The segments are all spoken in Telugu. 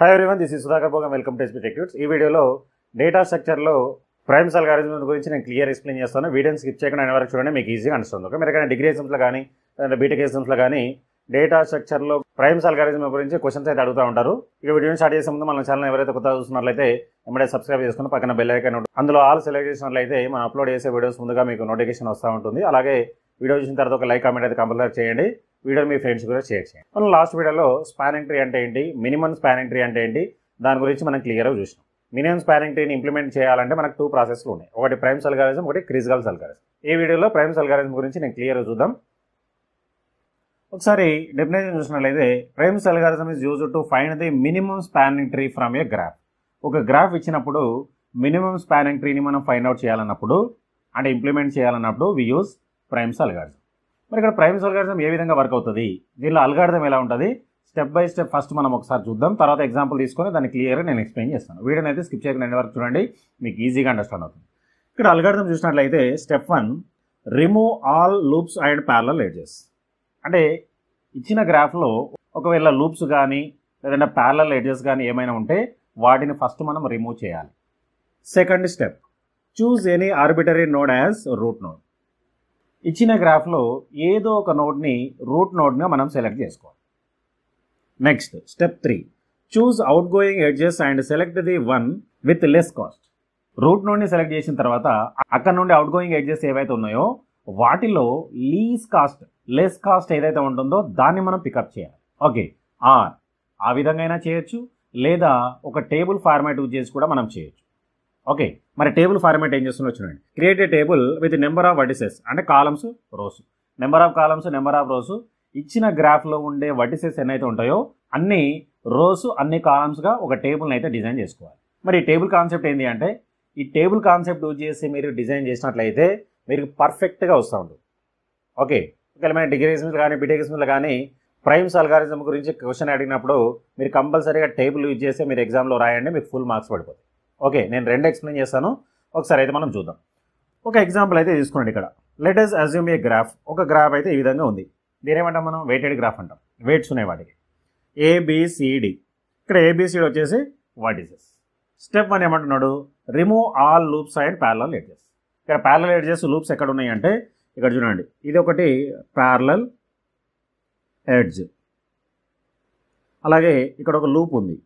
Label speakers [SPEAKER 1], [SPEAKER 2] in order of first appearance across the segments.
[SPEAKER 1] hi everyone this is Sudhakar Bhogam welcome to SB టెక్యూట్స్ ఈ వీడియోలో డేటా స్ట్రక్చర్లో ప్రైమ్స్ అల్గారిజం గురించి నేను క్లియర్ ఎక్స్ప్లెయిన్ చేస్తాను వీడియోని స్కిప్ చేయకుండా అయిన చూడండి మీకు ఈజీగా అనిస్తుంది ఓకే మీరు కానీ డిగ్రీ ఎగ్జామ్స్లో కానీ లేదా బీటెక్ ఎగ్జామ్స్లో కానీ డేటా స్ట్రక్చర్లో ప్రైమ్స్ అల్గారిజం గురించి క్వశ్చన్స్ అయితే అడుగుతూ ఉంటారు ఇక వీడియోని స్టార్ట్ చేసే ముందు మన ఛానల్ ఎవరైతే కొత్త చూస్తున్నట్లయితే ఎమ్మెడే సబ్స్క్రైబ్ చేసుకుని పక్కన బెల్ ఉంటుంది అందులో ఆల్ సెలెక్ట్ చేసినట్లయితే మనం అప్లోడ్ చేసే వీడియోస్ ముందుగా మీకు నోటిఫికేషన్ వస్తూ ఉంటుంది అలాగే వీడియో చూసిన తర్వాత ఒక లైక్ కామెంట్ అయితే కంపల్సరీ చేయండి వీడియో మీ ఫ్రెండ్స్ కూడా షేర్ చేయండి మనం లాస్ట్ వీడియోలో స్పాన్ ఎంట్రీ అంటే ఏంటి మినిమం స్పాన్ ఎంట్రీ అంటే ఏంటి దాని గురించి మనం క్లియర్గా చూసినాం మినిమం స్పాన్ ఎంట్రీని ఇంప్లిమెంట్ చేయాలంటే మనకు టూ ప్రాసెస్లు ఉన్నాయి ఒకటి ప్రైమ్ సల్గారిజం ఒకటి క్రిజికల్ సల్గారిజం ఈ వీడియోలో ప్రైమ్ సల్గారిజం గురించి నేను క్లియర్గా చూద్దాం ఒకసారి డెఫినేషన్ చూసినట్లయితే Prim's algorithm is use to find the minimum spanning tree from a graph ఒక గ్రాఫ్ ఇచ్చినప్పుడు మినిమం స్పాన్ ఎంట్రీని మనం ఫైండ్ అవుట్ చేయాలన్నప్పుడు అంటే ఇంప్లిమెంట్ చేయాలన్నప్పుడు వి యూజ్ ప్రైమ్ సల్గారిజం మరి ఇక్కడ ప్రైమ్స్ అల్గారిథం ఏ విధంగా వర్క్ అవుతుంది దీనిలో అల్గారిథం ఎలా ఉంటుంది స్టెప్ బై స్టెప్ ఫస్ట్ మనం ఒకసారి చూద్దాం తర్వాత ఎగ్జాంపుల్ తీసుకొని దాన్ని క్లియర్గా నేను ఎక్స్ప్లెయిన్ చేస్తాను వీడియో అయితే స్కిప్ చేయకుండా ఎండ్ వరకు చూడండి మీకు ఈజీగా అండర్స్టాండ్ అవుతుంది ఇక్కడ అల్గారిథం చూసినట్లయితే step one remove all loops and parallel edges అంటే ఇచ్చిన గ్రాఫ్లో ఒకవేళ లూప్స్ కానీ లేదంటే ప్యారల ఎడ్జెస్ కానీ ఏమైనా ఉంటే వాటిని ఫస్ట్ మనం రిమూవ్ చేయాలి second step choose any arbitrary node as root node ఇచ్చిన గ్రాఫ్లో ఏదో ఒక నోడ్ని రూట్ నోడ్గా మనం సెలెక్ట్ చేసుకోవాలి next step three choose outgoing edges and select the one with less cost root నోడ్ని సెలెక్ట్ చేసిన తర్వాత అక్కడ నుండి అవుట్ గోయింగ్ ఎడ్జెస్ ఏవైతే ఉన్నాయో వాటిలో లీస్ కాస్ట్ లెస్ కాస్ట్ ఏదైతే ఉంటుందో దాన్ని మనం పికప్ చేయాలి ఓకే ఆర్ ఆ విధంగా అయినా చేయొచ్చు లేదా ఒక టేబుల్ ఫార్మాట్ యూజ్ చేసి కూడా మనం చేయొచ్చు ఓకే మరి టేబుల్ ఫార్మేట్ ఏం చేస్తున్నా చూడండి create a table with number of vertices అంటే columns rows number of columns number of rows ఇచ్చిన గ్రాఫ్లో ఉండే వర్టిసెస్ ఎన్నైతే ఉంటాయో అన్ని రోజు అన్ని కాలమ్స్గా ఒక టేబుల్ని అయితే డిజైన్ చేసుకోవాలి మరి ఈ టేబుల్ కాన్సెప్ట్ ఏంటి అంటే ఈ టేబుల్ కాన్సెప్ట్ యూజ్ చేసి మీరు డిజైన్ చేసినట్లయితే మీరు పర్ఫెక్ట్గా వస్తూ ఉంటుంది ఓకే ఒకవేళ మీద కానీ బిటెగ్స్మిల్ కానీ ప్రైమ్స్ అల్గారిజం గురించి క్వశ్చన్ అడిగినప్పుడు మీరు కంపల్సరీగా టేబుల్ యూజ్ చేసి మీరు ఎగ్జామ్లో రాయండి మీకు ఫుల్ మార్క్స్ పడిపోతాయి ఓకే నేను రెండు ఎక్స్ప్లెయిన్ చేస్తాను ఒకసారి అయితే మనం చూద్దాం ఒక ఎగ్జాంపుల్ అయితే తీసుకున్నాడు ఇక్కడ లెటెస్ అజ్యూమ్ ఏ గ్రాఫ్ ఒక గ్రాఫ్ అయితే ఈ విధంగా ఉంది ఏమంటాం మనం వెయిటెడ్ గ్రాఫ్ అంటాం వెయిట్స్ ఉన్నాయి వాటికి ఏబిసిడి ఇక్కడ ఏబిసిడి వచ్చేసి what is as step one ఏమంటున్నాడు remove all loops and parallel edges ఇక్కడ ప్యారలల్ ఎడ్జెస్ లూప్స్ ఎక్కడ ఉన్నాయి అంటే ఇక్కడ చూడండి ఇది ఒకటి ప్యారలల్ ఎడ్జ్ అలాగే ఇక్కడ ఒక లూప్ ఉంది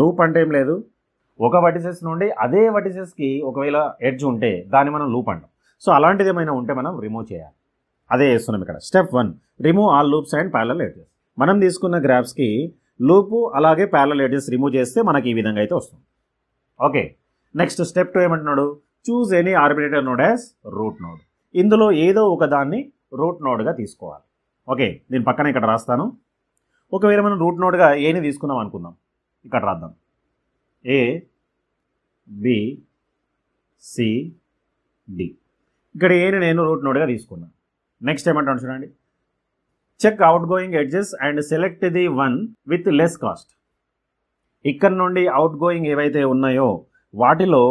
[SPEAKER 1] లూప్ అంటే ఏం లేదు ఒక వటిసెస్ నుండి అదే వటిసెస్కి ఒకవేళ ఎడ్జ్ ఉంటే దాన్ని మనం లూప్ అంటాం సో అలాంటిది ఏమైనా ఉంటే మనం రిమూవ్ చేయాలి అదే వేస్తున్నాం ఇక్కడ step one remove all loops and parallel edges మనం తీసుకున్న గ్రాఫ్స్కి లూపు అలాగే ప్యాలల్ ఎడ్జెస్ రిమూవ్ చేస్తే మనకి ఈ విధంగా అయితే వస్తుంది ఓకే నెక్స్ట్ స్టెప్ టూ ఏమంటున్నాడు choose any arbitrary node as root node ఇందులో ఏదో ఒక దాన్ని రూట్ నోడ్గా తీసుకోవాలి ఓకే నేను పక్కన ఇక్కడ రాస్తాను ఒకవేళ మనం రూట్ నోడ్గా ఏని తీసుకున్నాం అనుకుందాం ఇక్కడ రాద్దాం ఏ బి సి డి ఇక్కడ ఏని నేను రూట్ నోడ్గా తీసుకున్నాను నెక్స్ట్ ఏమంటాను చూడండి check outgoing edges and select the one with less cost ఇక్కడ నుండి అవుట్ గోయింగ్ ఏవైతే ఉన్నాయో వాటిలో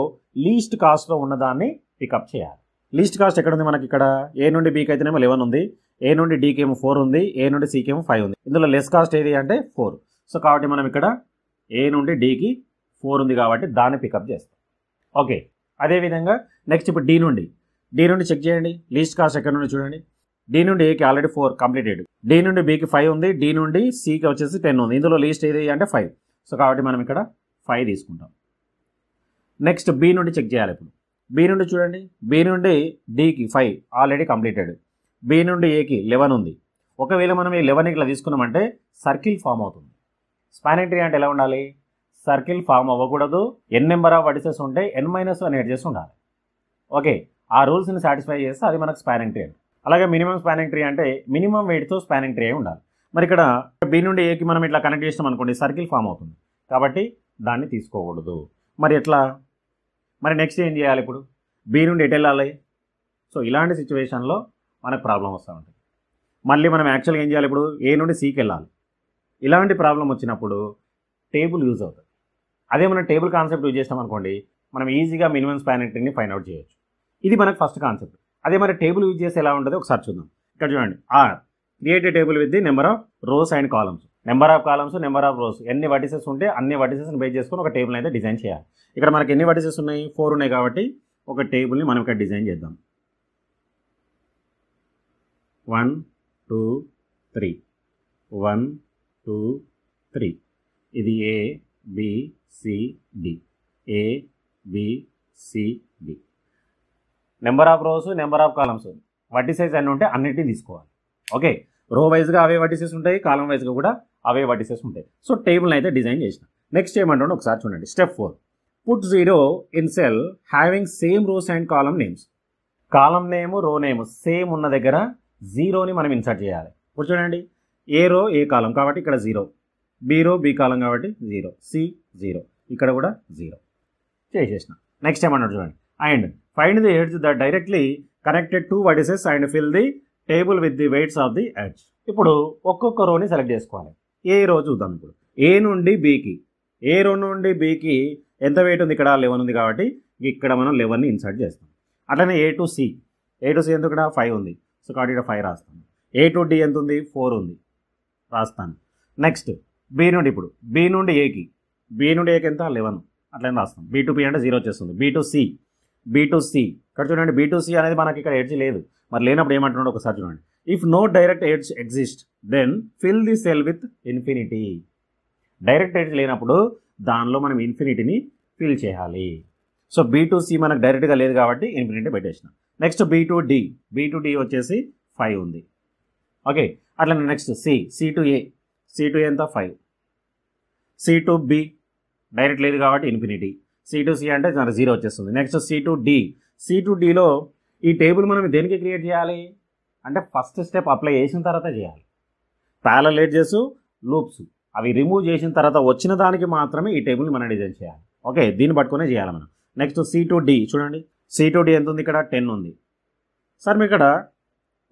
[SPEAKER 1] లీస్ట్ కాస్ట్లో ఉన్నదాన్ని పికప్ చేయాలి లీస్ట్ కాస్ట్ ఎక్కడ ఉంది మనకి ఇక్కడ ఏ నుండి బీకి అయితేనేమో లెవెన్ ఉంది ఏ నుండి డీకి ఏమో ఫోర్ ఉంది ఏ నుండి సికి ఏమో ఫైవ్ ఉంది ఇందులో లెస్ కాస్ట్ ఏది అంటే ఫోర్ సో కాబట్టి మనం ఇక్కడ ఏ నుండి డీకి ఫోర్ ఉంది కాబట్టి దాన్ని పికప్ చేస్తాం ఓకే అదేవిధంగా నెక్స్ట్ ఇప్పుడు డీ నుండి డీ నుండి చెక్ చేయండి లీస్ట్ కాస్ట్ ఎక్కడ నుండి చూడండి డీ నుండి ఏకి ఆల్రెడీ ఫోర్ కంప్లీటెడ్ డీ నుండి బీకి ఫైవ్ ఉంది డీ నుండి సికి వచ్చేసి టెన్ ఉంది ఇందులో లీస్ట్ ఏది అంటే ఫైవ్ సో కాబట్టి మనం ఇక్కడ ఫైవ్ తీసుకుంటాం నెక్స్ట్ బీ నుండి చెక్ చేయాలి ఇప్పుడు బీ నుండి చూడండి బీ నుండి డీకి ఫైవ్ ఆల్రెడీ కంప్లీటెడ్ బీ నుండి ఏకి లెవెన్ ఉంది ఒకవేళ మనం ఈ లెవెన్ ఇట్లా తీసుకున్నామంటే సర్కిల్ ఫామ్ అవుతుంది స్పానిటరీ అంటే ఎలా ఉండాలి సర్కిల్ ఫామ్ అవ్వకూడదు ఎన్ నెంబర్ ఆఫ్ అడిసెస్ ఉంటే ఎన్ మైనస్ వన్ ఎడ్ చేసి ఉండాలి ఓకే ఆ రూల్స్ని సాటిస్ఫై చేస్తే అది మనకు స్పానింగ్ ట్రీ అలాగే మినిమం స్పానింగ్ ట్రీ అంటే మినిమం వెయిట్తో స్పానింగ్ ట్రీ ఉండాలి మరి ఇక్కడ బి నుండి ఏకి మనం ఇట్లా కనెక్ట్ చేసినాం అనుకోండి సర్కిల్ ఫామ్ అవుతుంది కాబట్టి దాన్ని తీసుకోకూడదు మరి ఎట్లా మరి నెక్స్ట్ ఏం చేయాలి ఇప్పుడు బి నుండి ఎటు వెళ్ళాలి సో ఇలాంటి సిచ్యువేషన్లో మనకు ప్రాబ్లం వస్తూ ఉంటుంది మళ్ళీ మనం యాక్చువల్గా ఏం చేయాలి ఇప్పుడు ఏ నుండి సీకి వెళ్ళాలి ఇలాంటి ప్రాబ్లం వచ్చినప్పుడు టేబుల్ యూజ్ అవుతుంది అదే మనం టేబుల్ కాన్సెప్ట్ యూజ్ చేస్తాం అనుకోండి మనం ఈజీగా మినిమం స్పానిటీని ఫైన్ అవుట్ చేయొచ్చు ఇది మనకు ఫస్ట్ కాన్సెప్ట్ అదే మరి టేబుల్ యూజ్ చేస్తే ఎలా ఉంటుందో ఒకసారి చూద్దాం ఇక్కడ చూడండి ఆర్ create table with the number of rows and columns number of columns number of rows ఎన్ని వర్టిసెస్ ఉంటే అన్ని వర్టిసెస్ని బేస్ చేసుకుని ఒక టేబుల్ అయితే డిజైన్ చేయాలి ఇక్కడ మనకి ఎన్ని వర్టిసెస్ ఉన్నాయి ఫోర్ ఉన్నాయి కాబట్టి ఒక టేబుల్ని మనం ఇక్కడ డిజైన్ చేద్దాం one two three one two three ఇది A B C D A B C D number of rows number of columns వడ్డీ సైజ్ అన్నీ ఉంటే అన్నిటిని తీసుకోవాలి ఓకే రో వైజ్గా అవే వడ్డీసెస్ ఉంటాయి కాలం వైజ్గా కూడా అవే వడ్డీసెస్ ఉంటాయి సో టేబుల్ని అయితే డిజైన్ చేసిన నెక్స్ట్ ఏమంటుండే ఒకసారి చూడండి step four put zero in cell having same rows and column names column name row name same ఉన్న దగ్గర జీరోని మనం ఇన్సర్ట్ చేయాలి ఇప్పుడు చూడండి ఏ రో ఏ కాలం కాబట్టి ఇక్కడ జీరో బీరో బీ కాలం కాబట్టి జీరో సి జీరో ఇక్కడ కూడా జీరో చేసేసిన నెక్స్ట్ ఏమన్నాడు చూడండి and find the edge that directly connected to vertices and fill the table with the weights of the edge ఇప్పుడు ఒక్కొక్క రోని సెలెక్ట్ చేసుకోవాలి ఏ రో చూద్దాం ఇప్పుడు ఏ నుండి బీకి ఏ రో నుండి బీకి ఎంత వెయిట్ ఉంది ఇక్కడ లెవెన్ ఉంది కాబట్టి ఇక్కడ మనం లెవెన్ని ఇన్సర్ట్ చేస్తాం అట్లనే A to C A to C ఎంత ఇక్కడ ఫైవ్ ఉంది సో కాబట్టి ఇక్కడ ఫైవ్ రాస్తాను ఏ టు డి ఎంత ఉంది ఫోర్ ఉంది రాస్తాను నెక్స్ట్ బి నుండి ఇప్పుడు బి నుండి ఏకి బి నుండి ఏకి ఎంత లెవెన్ అట్లనే రాస్తాం బి టు పి అంటే జీరో వచ్చేస్తుంది B to C B to C ఇక్కడ చూడండి బి టు సి అనేది మనకి ఇక్కడ ఎడ్జ్ లేదు మరి లేనప్పుడు ఏమంటున్నాడు ఒకసారి చూడండి if no direct edge exist then fill the cell with infinity direct edge లేనప్పుడు దానిలో మనం ఇన్ఫినిటీని ఫిల్ చేయాలి సో బీ టు సి మనకు డైరెక్ట్గా లేదు కాబట్టి ఇన్ఫినిటీ పెట్టేసిన next B to D B to D వచ్చేసి ఫైవ్ ఉంది ఓకే అట్లనే next C C to A C to ఎంత five C to B direct లేదు కాబట్టి ఇన్ఫినిటీ సి టూ సి అంటే మన జీరో వచ్చేస్తుంది next C to D C to డిలో ఈ టేబుల్ మనం దేనికి క్రియేట్ చేయాలి అంటే ఫస్ట్ స్టెప్ అప్లై చేసిన తర్వాత చేయాలి ప్యాలలేట్ చేసు లూప్స్ అవి రిమూవ్ చేసిన తర్వాత వచ్చిన దానికి మాత్రమే ఈ టేబుల్ మనం డిజైన్ చేయాలి ఓకే దీన్ని పట్టుకునే చేయాలి మనం నెక్స్ట్ సి టూ డి చూడండి సి టూ డి ఎంత ఉంది ఇక్కడ టెన్ ఉంది సార్ మీ ఇక్కడ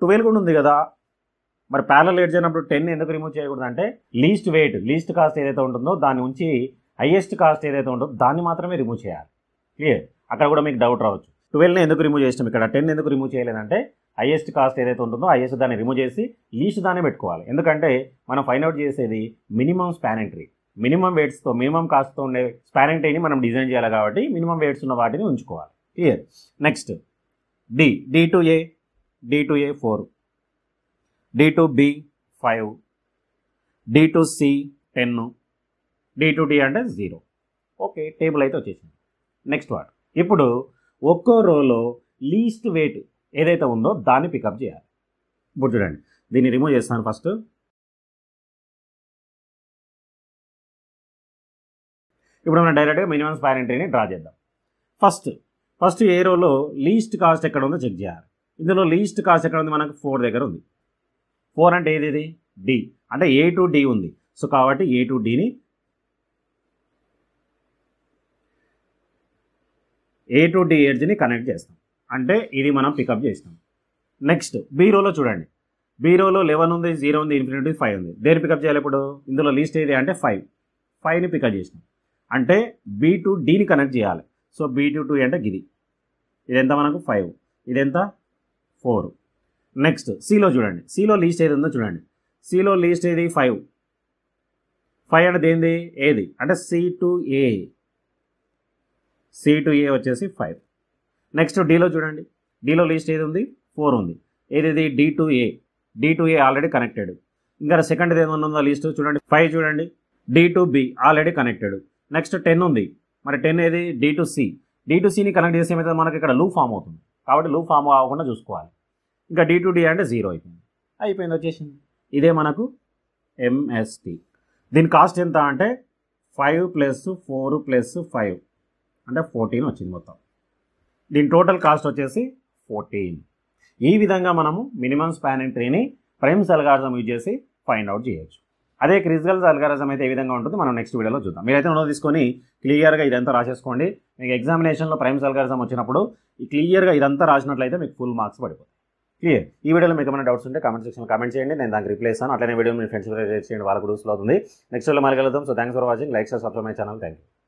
[SPEAKER 1] ట్వెల్వ్ కూడా ఉంది కదా మరి ప్యారల్ ఎడ్జ్ అయినప్పుడు టెన్ ఎందుకు రిమూవ్ చేయకూడదు అంటే లీస్ట్ వెయిట్ లీస్ట్ కాస్ట్ ఏదైతే ఉంటుందో దాని ఉంచి హైయెస్ట్ కాస్ట్ ఏదైతే ఉంటుందో దాన్ని మాత్రమే రిమూవ్ చేయాలి క్లియర్ అక్కడ కూడా మీకు డౌట్ రావచ్చు ట్వెల్వ్ని ఎందుకు రిమూవ్ చేసినాం ఇక్కడ టెన్ ఎందుకు రిమూవ్ చేయలేదంటే హైయెస్ట్ కాస్ట్ ఏదైతే ఉంటుందో హైయెస్ట్ దాన్ని రిమూవ్ చేసి లీస్ట్ దాన్ని పెట్టుకోవాలి ఎందుకంటే మనం ఫైన్ అవుట్ చేసేది మినిమం స్పాన్ ఎంట్రీ మినిమం వెయిట్స్తో మినిమం కాస్ట్తో ఉండే స్పాన్ ఎంట్రీని మనం డిజైన్ చేయాలి కాబట్టి మినిమం వెయిట్స్ ఉన్న వాటిని ఉంచుకోవాలి clear next D D to A D to A four D to B five D to C ten D to D అంటే జీరో ఓకే టేబుల్ అయితే వచ్చేసింది నెక్స్ట్ వాట్ ఇప్పుడు ఒక్కో రోలో లీస్ట్ వెయిట్ ఏదైతే ఉందో దాన్ని పికప్ చేయాలి ఇప్పుడు చూడండి దీన్ని రిమూవ్ చేస్తాను ఫస్ట్ ఇప్పుడు మనం డైరెక్ట్గా మినిమం స్పాన్ ఎంట్రీని డ్రా చేద్దాం ఫస్ట్ ఫస్ట్ ఏ రోలో లీస్ట్ కాస్ట్ ఎక్కడ ఉందో చెక్ చేయాలి ఇందులో లీస్ట్ కాస్ట్ ఎక్కడ ఉంది మనకు ఫోర్ దగ్గర ఉంది ఫోర్ అంటే ఏది ఇది డి అంటే ఏ టు డి ఉంది సో కాబట్టి ఏ టు డిని ఏ టు డి ఎడ్జ్ని కనెక్ట్ చేస్తాం అంటే ఇది మనం పికప్ చేసినాం నెక్స్ట్ బీరోలో చూడండి బీరోలో లెవెన్ ఉంది జీరో ఉంది ఇన్ఫినిటీ ఫైవ్ ఉంది దేని పికప్ చేయాలి ఇప్పుడు ఇందులో లీస్ట్ ఏది అంటే ఫైవ్ ఫైవ్ని పికప్ చేసినాం అంటే బీ టు డీని కనెక్ట్ చేయాలి సో బీ టు టూ అంటే గిది ఇదెంత మనకు ఫైవ్ ఇదెంత ఫోర్ నెక్స్ట్ సిలో చూడండి సిలో లీస్ట్ ఏది ఉందో చూడండి సిలో లీస్ట్ ఏది ఫైవ్ ఫైవ్ అంటే దేనిది ఏది అంటే C to A C to A వచ్చేసి ఫైవ్ నెక్స్ట్ డీలో చూడండి డీలో లీస్ట్ ఏది ఉంది ఫోర్ ఉంది ఏది D to A D to A already connected ఇంకా సెకండ్ ఏమైనా ఉందో లీస్ట్ చూడండి ఫైవ్ చూడండి D to B already connected next ten ఉంది మరి టెన్ ఏది D to C D to సిని కనెక్ట్ చేసే మనకి ఇక్కడ లూ ఫామ్ అవుతుంది కాబట్టి లూ ఫామ్ అవ్వకుండా చూసుకోవాలి ఇంకా డి టు డి అంటే జీరో అయిపోయింది అయిపోయింది వచ్చేసింది ఇదే మనకు ఎంఎస్టి దీని కాస్ట్ ఎంత అంటే five plus four plus five అంటే ఫోర్టీన్ వచ్చింది మొత్తం దీని టోటల్ కాస్ట్ వచ్చేసి ఫోర్టీన్ ఈ విధంగా మనము మినిమం స్పాన్ ఎంట్రీని ప్రైమ్ ప్రైమ్స్ యూజ్ చేసి ఫైండ్ అవుట్ చేయొచ్చు అదే క్రిజికల్ అల్గారిజం అయితే ఏ విధంగా ఉంటుంది మనం నెక్స్ట్ వీడియోలో చూద్దాం మీరైతే నోట్ తీసుకొని క్లియర్గా ఇదంతా రాసేసుకోండి మీకు ఎగ్జామినేషన్లో ప్రైమ్ అల్గారిజం వచ్చినప్పుడు క్లియర్గా ఇదంతా రాసినట్లయితే మీకు ఫుల్ మార్క్స్ పడిపోతుంది క్లియర్ ఈ వీడియోలో మీకు ఏమైనా డౌట్స్ ఉంటే కామెంట్ సెక్షన్లో కామెంట్ చేయండి నేను దానికి రిప్లై ఇస్తాను అట్లనే వీడియో మీ ఫ్రెండ్స్ షేర్ చేయండి వాళ్ళకు డూస్లో అవుతుంది నెక్స్ట్ వీడియో మళ్ళీ కలుద్దాం so thanks for watching like share subscribe my channel thank you